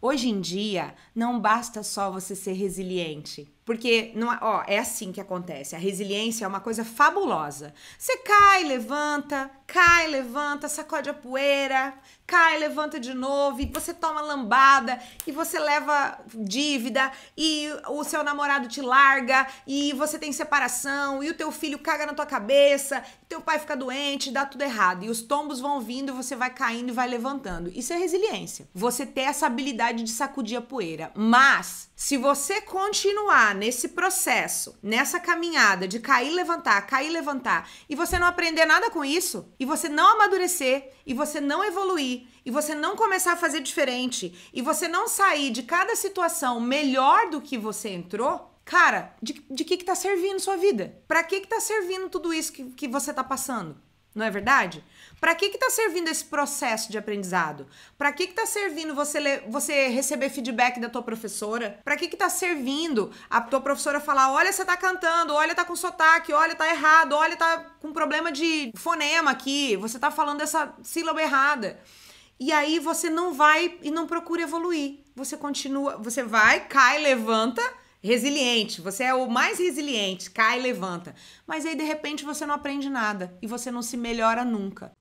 Hoje em dia, não basta só você ser resiliente. Porque, não, é, ó, é assim que acontece. A resiliência é uma coisa fabulosa. Você cai, levanta, cai, levanta, sacode a poeira, cai, levanta de novo, e você toma lambada, e você leva dívida, e o seu namorado te larga, e você tem separação, e o teu filho caga na tua cabeça, e teu pai fica doente, dá tudo errado. E os tombos vão vindo, você vai caindo e vai levantando. Isso é resiliência. Você ter essa habilidade de sacudir a poeira. Mas, se você continuar nesse processo, nessa caminhada de cair, levantar, cair, levantar, e você não aprender nada com isso, e você não amadurecer, e você não evoluir, e você não começar a fazer diferente, e você não sair de cada situação melhor do que você entrou, cara, de, de que, que tá servindo sua vida? Pra que, que tá servindo tudo isso que, que você tá passando? Não é verdade? Para que está servindo esse processo de aprendizado? Para que está servindo você, você receber feedback da tua professora? Para que está servindo a tua professora falar: olha, você está cantando, olha, está com sotaque, olha, está errado, olha, está com problema de fonema aqui, você está falando essa sílaba errada. E aí você não vai e não procura evoluir. Você continua, você vai, cai, levanta resiliente, você é o mais resiliente, cai e levanta. Mas aí de repente você não aprende nada e você não se melhora nunca.